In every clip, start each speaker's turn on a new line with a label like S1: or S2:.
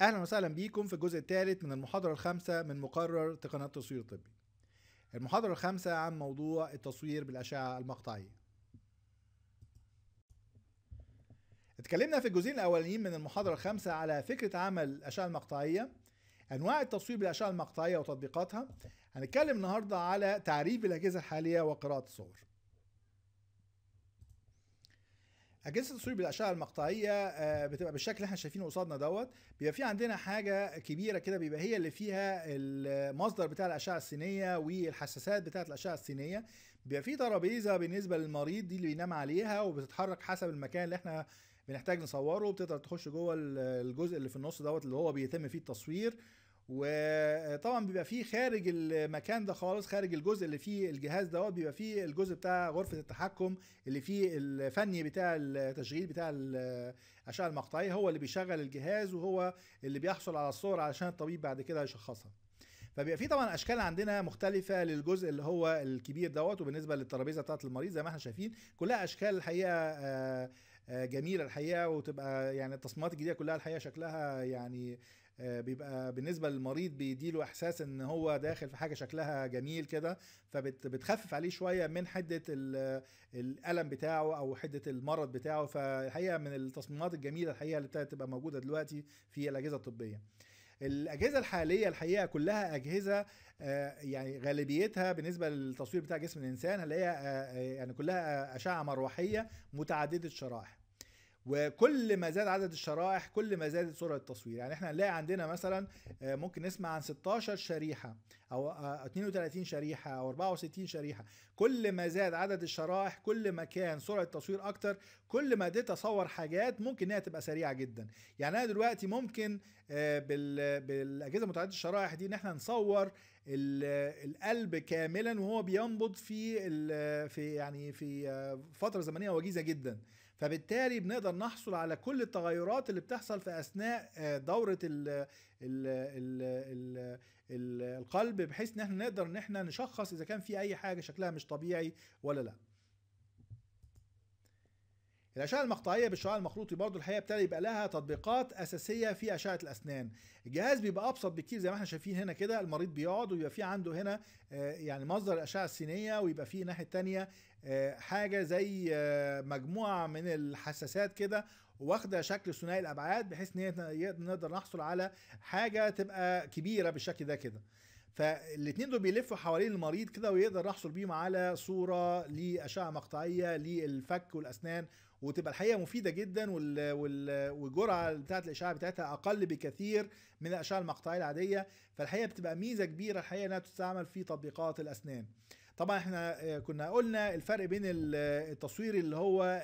S1: اهلا وسهلا بيكم في الجزء الثالث من المحاضره الخامسه من مقرر تقنيات التصوير الطبي المحاضره الخامسه عن موضوع التصوير بالاشعه المقطعيه اتكلمنا في الجزئين الاولانيين من المحاضره الخامسه على فكره عمل الاشعه المقطعيه انواع التصوير بالاشعه المقطعيه وتطبيقاتها هنتكلم النهارده على تعريف الاجهزه الحاليه وقراءه الصور اجهزه التصوير بالاشعه المقطعيه آه، بتبقى بالشكل اللي احنا شايفينه قصادنا دوت بيبقى في عندنا حاجه كبيره كده بيبقى هي اللي فيها المصدر بتاع الاشعه السينيه والحساسات بتاعه الاشعه السينيه بيبقى في ترابيزه بالنسبه للمريض دي اللي بينام عليها وبتتحرك حسب المكان اللي احنا بنحتاج نصوره وبتقدر تخش جوه الجزء اللي في النص دوت اللي هو بيتم فيه التصوير وطبعا بيبقى فيه خارج المكان ده خالص خارج الجزء اللي فيه الجهاز دوت بيبقى فيه الجزء بتاع غرفه التحكم اللي فيه الفني بتاع التشغيل بتاع الاشعه المقطعيه هو اللي بيشغل الجهاز وهو اللي بيحصل على الصور علشان الطبيب بعد كده يشخصها فبيبقى في طبعا اشكال عندنا مختلفه للجزء اللي هو الكبير دوت وبالنسبه للترابيزه بتاعه المريض زي ما احنا شايفين كلها اشكال الحقيقه آه، آه، جميله الحقيقه وتبقى يعني التصميمات الجديده كلها الحقيقه شكلها يعني آه، بيبقى بالنسبه للمريض بيديله احساس ان هو داخل في حاجه شكلها جميل كده فبتخفف عليه شويه من حده الالم بتاعه او حده المرض بتاعه فالحقيقه من التصميمات الجميله الحقيقه اللي ابتدت تبقى موجوده دلوقتي في الاجهزه الطبيه الاجهزه الحاليه الحقيقه كلها اجهزه آه، يعني غالبيتها بالنسبه للتصوير بتاع جسم الانسان هنلاقيها يعني كلها اشعه مروحيه متعدده الشرائح وكل ما زاد عدد الشرائح كل ما زادت سرعه التصوير يعني احنا هنلاقي عندنا مثلا آه، ممكن نسمع عن 16 شريحه او 32 آه، شريحه او 64 شريحه كل ما زاد عدد الشرائح كل ما كان سرعه التصوير اكتر كل ما قدرت اصور حاجات ممكن انها تبقى سريعه جدا يعني انا دلوقتي ممكن آه، بالاجهزه متعدده الشرائح دي ان احنا نصور القلب كاملا وهو بينبض في في يعني في فتره زمنيه وجيزه جدا فبالتالي بنقدر نحصل على كل التغيرات اللي بتحصل في اثناء آه، دوره الـ الـ الـ الـ القلب بحيث ان احنا نقدر ان احنا نشخص اذا كان في اي حاجه شكلها مش طبيعي ولا لا الأشعة المقطعية بالشعاع المخروطي برضو الحقيقة ابتدى يبقى لها تطبيقات أساسية في أشعة الأسنان الجهاز بيبقى أبسط بكتير زي ما احنا شايفين هنا كده المريض بيقعد ويبقى في عنده هنا آه، يعني مصدر الأشعة السينية ويبقى في الناحية التانية آه، حاجة زي آه، مجموعة من الحساسات كده واخده شكل ثنائي الابعاد بحيث ان نقدر نحصل على حاجه تبقى كبيره بالشكل ده كده فالاثنين دول بيلفوا حوالين المريض كده ويقدر يحصل بيهم على صوره لاشعه مقطعيه للفك والاسنان وتبقى الحقيقه مفيده جدا وال... وال... والجرعه بتاعه الاشعاع بتاعتها اقل بكثير من الاشعه المقطعيه العاديه فالحقيقه بتبقى ميزه كبيره الحقيقه انها تستعمل في تطبيقات الاسنان طبعا احنا آه، كنا قلنا الفرق بين التصوير اللي هو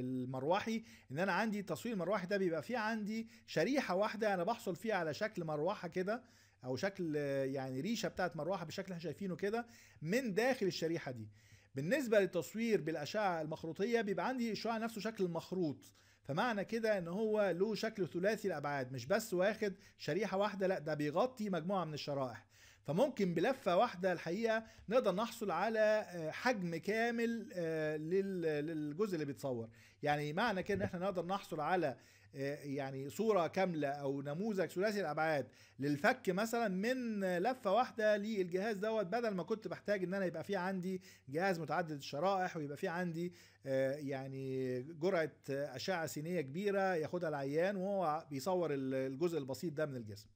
S1: المروحي ان انا عندي التصوير المروحي ده بيبقى فيه عندي شريحه واحده انا بحصل فيها على شكل مروحه كده او شكل آه، يعني ريشه بتاعت مروحه بالشكل اللي احنا شايفينه كده من داخل الشريحه دي بالنسبه للتصوير بالاشعه المخروطيه بيبقى عندي الشعاع نفسه شكل مخروط فمعنى كده ان هو له شكل ثلاثي الابعاد مش بس واخد شريحه واحده لا ده بيغطي مجموعه من الشرائح فممكن بلفه واحده الحقيقه نقدر نحصل على آه، حجم كامل آه، للجزء اللي بيتصور يعني معنى كده ان احنا نقدر نحصل على آه، يعني صوره كامله او نموذج ثلاثي الابعاد للفك مثلا من لفه واحده للجهاز دوت بدل ما كنت بحتاج ان انا يبقى في عندي جهاز متعدد الشرائح ويبقى في عندي آه، يعني جرعه اشعه سينيه كبيره ياخدها العيان وهو بيصور الجزء البسيط ده من الجسم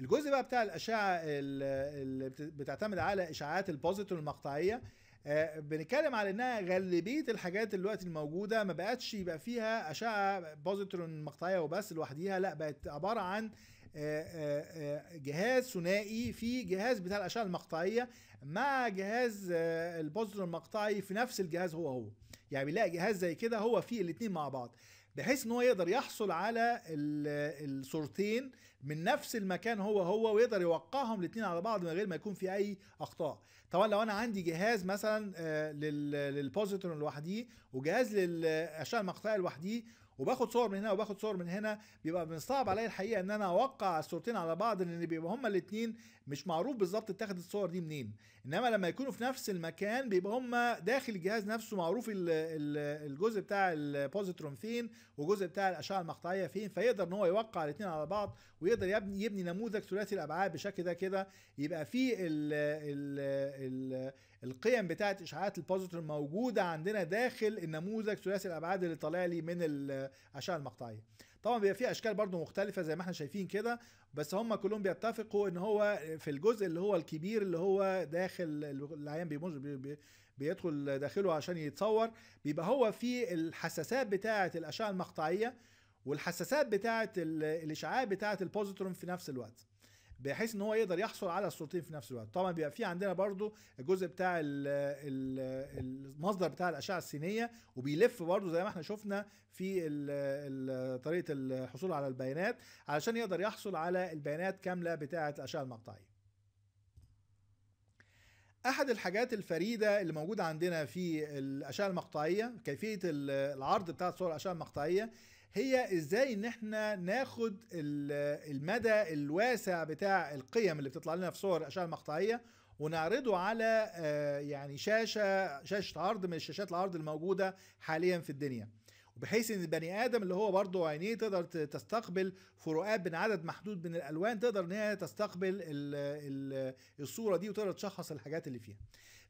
S1: الجزء بقى بتاع الاشعه اللي بتعتمد على اشعاعات البوزيتون المقطعيه آه، بنتكلم على انها غالبيه الحاجات دلوقتي الموجوده ما بقتش يبقى فيها اشعه بوزيترون مقطعيه وبس لوحديها لا بقت عباره عن آه، آه، جهاز ثنائي في جهاز بتاع الاشعه المقطعيه مع جهاز البوزيترون المقطعي في نفس الجهاز هو هو يعني بنلاقي جهاز زي كده هو فيه الاثنين مع بعض بحيث ان هو يقدر يحصل على الصورتين من نفس المكان هو هو ويقدر يوقعهم الاثنين على بعض من غير ما يكون في اي اخطاء طبعا لو انا عندي جهاز مثلا آه، للبوزيتون لوحديه وجهاز للاشعه المقطعيه لوحديه وباخد صور من هنا وباخد صور من هنا بيبقى من الصعب عليا الحقيقه ان انا اوقع الصورتين على بعض لان بيبقى هما الاثنين مش معروف بالظبط اتاخد الصور دي منين انما لما يكونوا في نفس المكان بيبقى هما داخل الجهاز نفسه معروف الجزء بتاع البوزيترون فين وجزء بتاع الاشعه المقطعيه فين فيقدر ان هو يوقع الاثنين على بعض ويقدر يبني يبني نموذج ثلاثي الابعاد بشكل ده كده يبقى في ال القيم بتاعت اشعاعات البوزيترون موجوده عندنا داخل النموذج ثلاثي الابعاد اللي طالع لي من الاشعه المقطعيه طبعا بيبقى في اشكال برضو مختلفه زي ما احنا شايفين كده بس هم كلهم بيتفقوا ان هو في الجزء اللي هو الكبير اللي هو داخل العيان بيدخل داخله عشان يتصور بيبقى هو في الحساسات بتاعه الاشعه المقطعيه والحساسات بتاعه الاشعاع بتاعه البوزيتروم في نفس الوقت بحيث ان هو يقدر يحصل على الصورتين في نفس الوقت طبعا بيبقى في عندنا برضو الجزء بتاع المصدر بتاع الاشعه السينيه وبيلف برضو زي ما احنا شفنا في طريقه الحصول على البيانات علشان يقدر يحصل على البيانات كامله بتاعه الاشعه المقطعيه احد الحاجات الفريده اللي موجوده عندنا في الاشعه المقطعيه كيفيه العرض بتاع صور الاشعه المقطعيه هي ازاي ان احنا ناخد المدى الواسع بتاع القيم اللي بتطلع لنا في صور الاشعه المقطعيه ونعرضه على آه، يعني شاشه شاشه عرض من الشاشات العرض الموجوده حاليا في الدنيا بحيث ان البني ادم اللي هو برضه عينيه تقدر تستقبل فروقات بين عدد محدود من الالوان تقدر ان هي تستقبل الـ الـ الصوره دي وتقدر تشخص الحاجات اللي فيها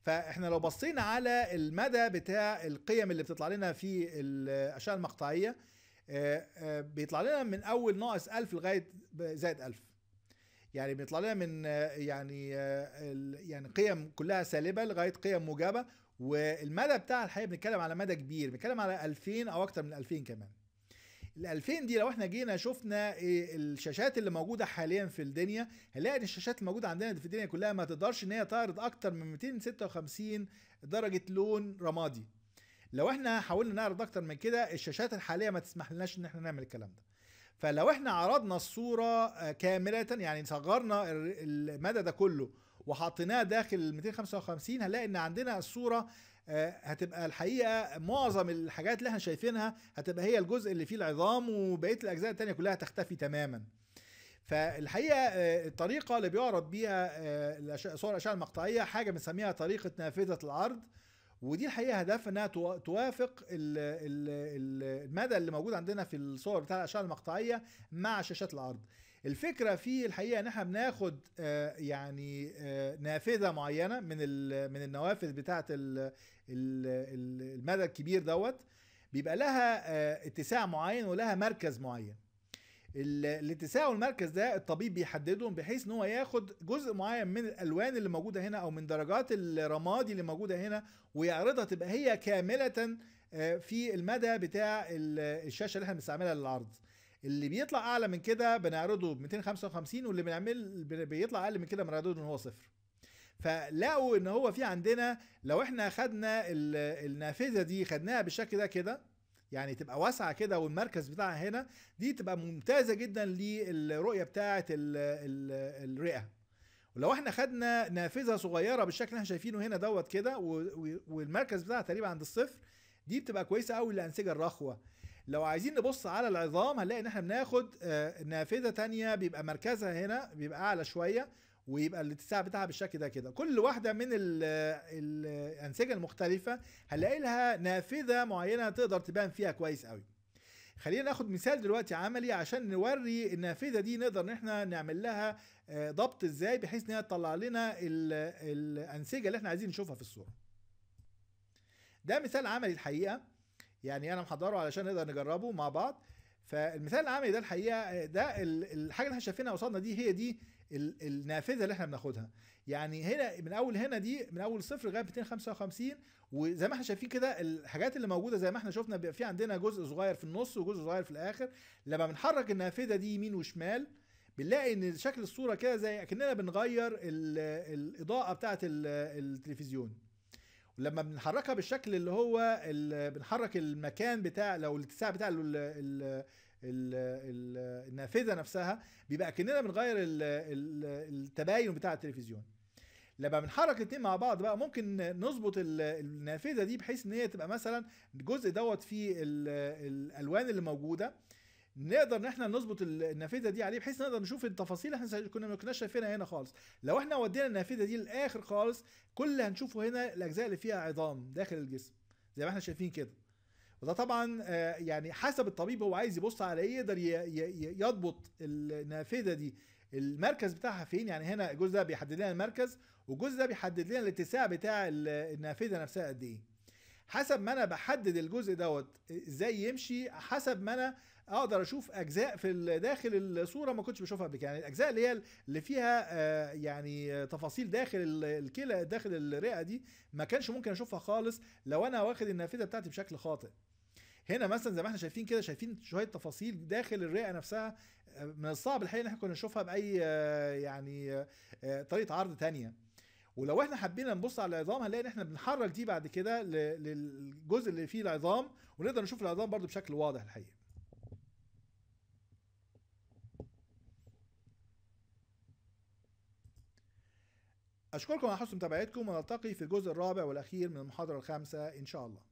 S1: فاحنا لو بصينا على المدى بتاع القيم اللي بتطلع لنا في الاشعه المقطعيه آه، آه، بيطلع لنا من اول ناقص 1000 لغايه زائد 1000 يعني بيطلع لنا من آه، يعني يعني قيم كلها سالبه لغايه قيم موجبه والمدى بتاع الحقيقه بنتكلم على مدى كبير بنتكلم على 2000 او اكتر من 2000 كمان ال 2000 دي لو احنا جينا شفنا إيه الشاشات اللي موجوده حاليا في الدنيا هنلاقي ان الشاشات الموجوده عندنا في الدنيا كلها ما تقدرش ان هي تعرض اكتر من 256 درجه لون رمادي لو احنا حاولنا نعرض اكتر من كده الشاشات الحاليه ما تسمح لناش ان احنا نعمل الكلام ده فلو احنا عرضنا الصوره آه، كامله يعني صغرنا المدى ده كله وحطيناه داخل ال 255 هنلاقي ان عندنا الصوره آه، هتبقى الحقيقه معظم الحاجات اللي احنا شايفينها هتبقى هي الجزء اللي فيه العظام وبقيه الاجزاء الثانيه كلها تختفي تماما فالحقيقه آه، الطريقه اللي بيعرض بيها صور الاشعه المقطعيه حاجه بنسميها طريقه نافذه العرض ودي الحقيقه هدف انها توافق المدى اللي موجود عندنا في الصور بتاع الاشعه المقطعيه مع شاشات الارض الفكره في الحقيقه ان احنا بناخد آه، يعني آه، نافذه معينه من من النوافذ بتاعه المدى الكبير دوت بيبقى لها آه، اتساع معين ولها مركز معين الاتساع والمركز ده الطبيب بيحددهم بحيث ان هو ياخد جزء معين من الالوان اللي موجوده هنا او من درجات الرمادي اللي موجوده هنا ويعرضها تبقى هي كامله آه، في المدى بتاع الشاشه اللي احنا بنستعملها للعرض اللي بيطلع اعلى من كده بنعرضه ب 255 واللي بنعمل بيطلع اقل من كده بنعرضه ان هو صفر فلقوا ان هو في عندنا لو احنا خدنا النافذه دي خدناها بالشكل ده كده يعني تبقى واسعه كده والمركز بتاعها هنا دي تبقى ممتازه جدا للرؤيه بتاعه الرئه ولو احنا خدنا نافذه صغيره بالشكل اللي احنا شايفينه هنا دوت كده والمركز بتاعها تقريبا عند الصفر دي بتبقى كويسه قوي للانسجه الرخوه لو عايزين نبص على العظام هنلاقي ان احنا بناخد آه، نافذه تانية بيبقى مركزها هنا بيبقى اعلى شويه ويبقى الاتساع بتاعها بالشكل ده كده كل واحده من الانسجه المختلفه هنلاقي لها نافذه معينه تقدر تبان فيها كويس قوي خلينا ناخد مثال دلوقتي عملي عشان نوري النافذه دي نقدر ان احنا نعمل لها آه، ضبط ازاي بحيث انها تطلع لنا الانسجه اللي احنا عايزين نشوفها في الصوره ده مثال عملي الحقيقه يعني انا محضره علشان نقدر نجربه مع بعض فالمثال العملي ده الحقيقه آه، ده الحاجه اللي احنا شايفينها قصادنا دي هي دي النافذه اللي احنا بناخدها يعني هنا من اول هنا دي من اول صفر لغايه 255 وزي ما احنا شايفين كده الحاجات اللي موجوده زي ما احنا شفنا بيبقى في عندنا جزء صغير في النص وجزء صغير في الاخر لما بنحرك النافذه دي يمين وشمال بنلاقي ان شكل الصوره كده زي اكننا بنغير الاضاءه بتاعه التلفزيون ولما بنحركها بالشكل اللي هو بنحرك المكان بتاع لو الاتساع بتاع النافذه نفسها بيبقى اكننا بنغير التباين بتاع التلفزيون لما بنحرك الاثنين مع بعض بقى ممكن نظبط النافذه دي بحيث ان هي تبقى مثلا الجزء دوت فيه الالوان اللي موجوده نقدر ان احنا نظبط النافذه دي عليه بحيث نقدر نشوف التفاصيل احنا كنا ما كناش شايفينها هنا خالص لو احنا ودينا النافذه دي للاخر خالص كل اللي هنشوفه هنا الاجزاء اللي فيها عظام داخل الجسم زي ما احنا شايفين كده وده طبعا آه، يعني حسب الطبيب هو عايز يبص على ايه يقدر يضبط النافذه دي المركز بتاعها فين يعني هنا الجزء ده بيحدد لنا المركز والجزء ده بيحدد لنا الاتساع بتاع النافذه نفسها قد ايه حسب ما انا بحدد الجزء دوت ازاي يمشي حسب ما انا اقدر اشوف اجزاء في داخل الصوره ما كنتش بشوفها قبل كده يعني الاجزاء اللي هي اللي فيها آه، يعني تفاصيل داخل الكلى داخل الرئه دي ما كانش ممكن اشوفها خالص لو انا واخد النافذه بتاعتي بشكل خاطئ هنا مثلا زي ما احنا شايفين كده شايفين شويه تفاصيل داخل الرئه نفسها آه، من الصعب الحقيقه ان احنا كنا نشوفها باي آه، يعني آه، طريقه عرض تانية ولو احنا حبينا نبص على العظام هنلاقي ان احنا بنحرك دي بعد كده للجزء اللي فيه العظام ونقدر نشوف العظام برضو بشكل واضح الحقيقه أشكركم على حسن متابعتكم ونلتقي في الجزء الرابع والأخير من المحاضرة الخامسة إن شاء الله